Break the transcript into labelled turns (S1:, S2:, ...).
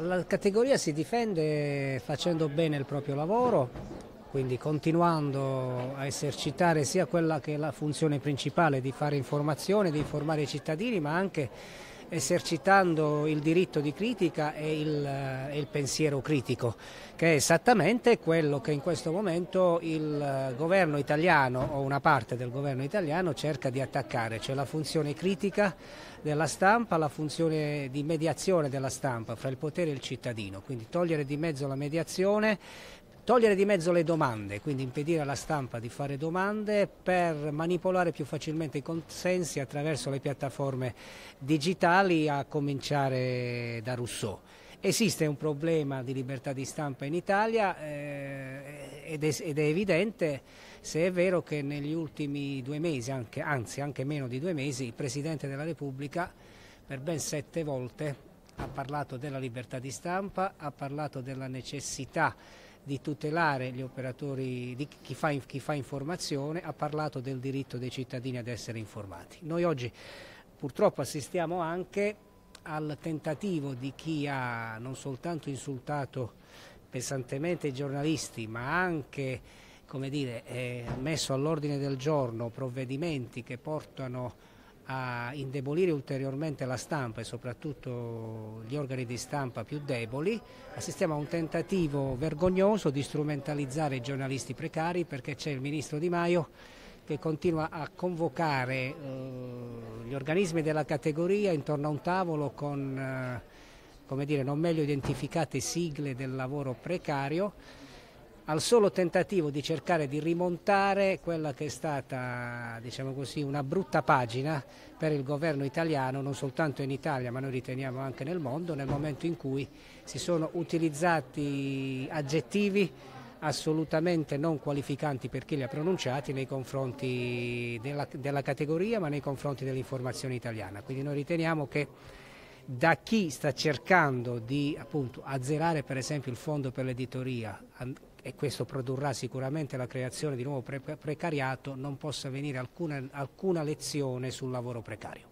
S1: la categoria si difende facendo bene il proprio lavoro, quindi continuando a esercitare sia quella che è la funzione principale di fare informazione, di informare i cittadini, ma anche esercitando il diritto di critica e il, eh, e il, pensiero critico, che è esattamente quello che in questo momento il eh, governo italiano o una parte del governo italiano cerca di attaccare, cioè la funzione critica della stampa, la funzione di mediazione della stampa fra il potere e il cittadino, quindi togliere di mezzo la mediazione togliere di mezzo le domande, quindi impedire alla stampa di fare domande per manipolare più facilmente i consensi attraverso le piattaforme digitali, a cominciare da Rousseau. Esiste un problema di libertà di stampa in Italia eh, ed, è, ed, è, evidente se è vero che negli ultimi due mesi, anche, anzi anche meno di due mesi, il Presidente della Repubblica per ben sette volte ha parlato della libertà di stampa, ha parlato della necessità di tutelare gli operatori, di chi, fa, chi fa informazione, ha parlato del diritto dei cittadini ad essere informati. Noi oggi purtroppo assistiamo anche al tentativo di chi ha non soltanto insultato pesantemente i giornalisti, ma anche come dire, eh, messo all'ordine del giorno provvedimenti che portano a indebolire ulteriormente la stampa e soprattutto gli organi di stampa più deboli, assistiamo a un tentativo vergognoso di strumentalizzare i giornalisti precari perché c'è il ministro Di Maio che continua a convocare eh, gli organismi della categoria intorno a un tavolo con eh, dire, non meglio identificate sigle del lavoro precario al solo tentativo di cercare di rimontare quella che è stata diciamo così, una brutta pagina per il governo italiano, non soltanto in Italia ma noi riteniamo anche nel mondo, nel momento in cui si sono utilizzati aggettivi assolutamente non qualificanti per chi li ha pronunciati nei confronti della, della categoria ma nei confronti dell'informazione italiana. Quindi noi riteniamo che da chi sta cercando di appunto, azzerare per esempio il fondo per l'editoria e questo produrrà sicuramente la creazione di nuovo precariato, non possa venire alcuna, alcuna lezione sul lavoro precario.